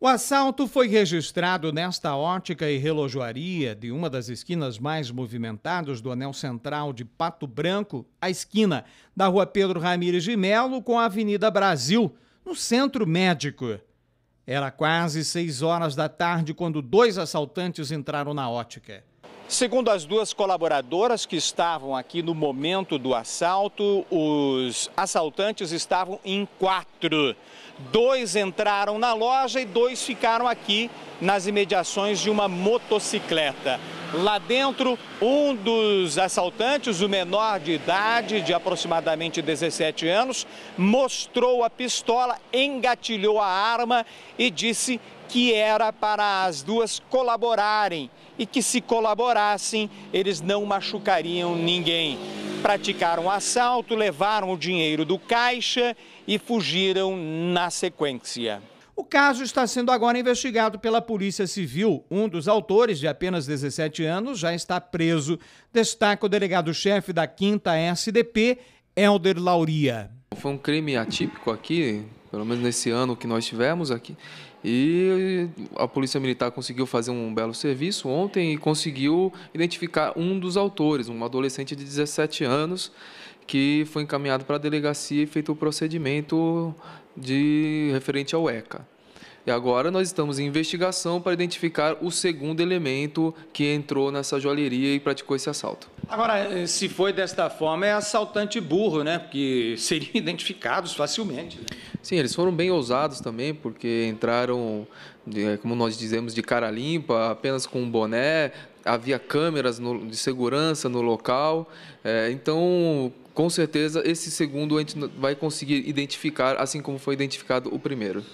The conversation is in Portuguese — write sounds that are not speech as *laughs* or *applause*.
O assalto foi registrado nesta ótica e relojoaria de uma das esquinas mais movimentadas do anel central de Pato Branco, a esquina da Rua Pedro Ramires de Melo com a Avenida Brasil, no Centro Médico. Era quase seis horas da tarde quando dois assaltantes entraram na ótica. Segundo as duas colaboradoras que estavam aqui no momento do assalto, os assaltantes estavam em quatro. Dois entraram na loja e dois ficaram aqui nas imediações de uma motocicleta. Lá dentro, um dos assaltantes, o menor de idade, de aproximadamente 17 anos, mostrou a pistola, engatilhou a arma e disse que era para as duas colaborarem e que se colaborassem, eles não machucariam ninguém. Praticaram o assalto, levaram o dinheiro do caixa e fugiram na sequência. O caso está sendo agora investigado pela Polícia Civil. Um dos autores, de apenas 17 anos, já está preso, destaca o delegado-chefe da 5 SDP, Helder Lauria. Foi um crime atípico aqui, pelo menos nesse ano que nós tivemos aqui. E a Polícia Militar conseguiu fazer um belo serviço ontem e conseguiu identificar um dos autores, um adolescente de 17 anos, que foi encaminhado para a delegacia e feito o procedimento de referente ao ECA. E agora nós estamos em investigação para identificar o segundo elemento que entrou nessa joalheria e praticou esse assalto. Agora, eh, se foi desta forma, é assaltante burro, né? Porque seriam *laughs* identificados facilmente. Né? Sim, eles foram bem ousados também, porque entraram, é, como nós dizemos, de cara limpa, apenas com um boné, havia câmeras no, de segurança no local. É, então, com certeza, esse segundo a gente vai conseguir identificar, assim como foi identificado o primeiro.